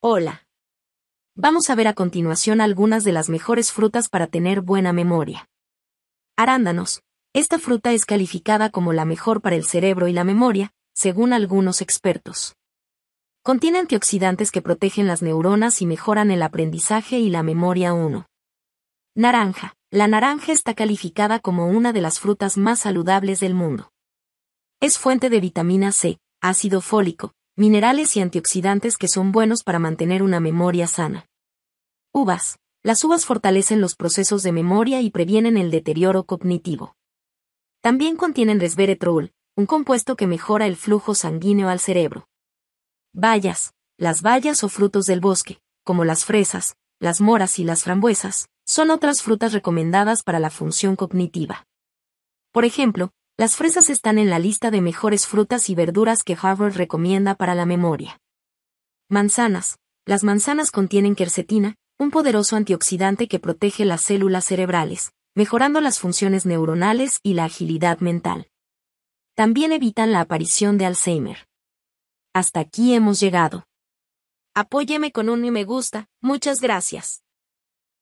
Hola. Vamos a ver a continuación algunas de las mejores frutas para tener buena memoria. Arándanos. Esta fruta es calificada como la mejor para el cerebro y la memoria, según algunos expertos. Contiene antioxidantes que protegen las neuronas y mejoran el aprendizaje y la memoria 1. Naranja. La naranja está calificada como una de las frutas más saludables del mundo. Es fuente de vitamina C, ácido fólico, minerales y antioxidantes que son buenos para mantener una memoria sana. Uvas. Las uvas fortalecen los procesos de memoria y previenen el deterioro cognitivo. También contienen resveretrol, un compuesto que mejora el flujo sanguíneo al cerebro. Bayas. Las bayas o frutos del bosque, como las fresas, las moras y las frambuesas, son otras frutas recomendadas para la función cognitiva. Por ejemplo, las fresas están en la lista de mejores frutas y verduras que Harvard recomienda para la memoria. Manzanas. Las manzanas contienen quercetina, un poderoso antioxidante que protege las células cerebrales, mejorando las funciones neuronales y la agilidad mental. También evitan la aparición de Alzheimer. Hasta aquí hemos llegado. Apóyeme con un me gusta, muchas gracias.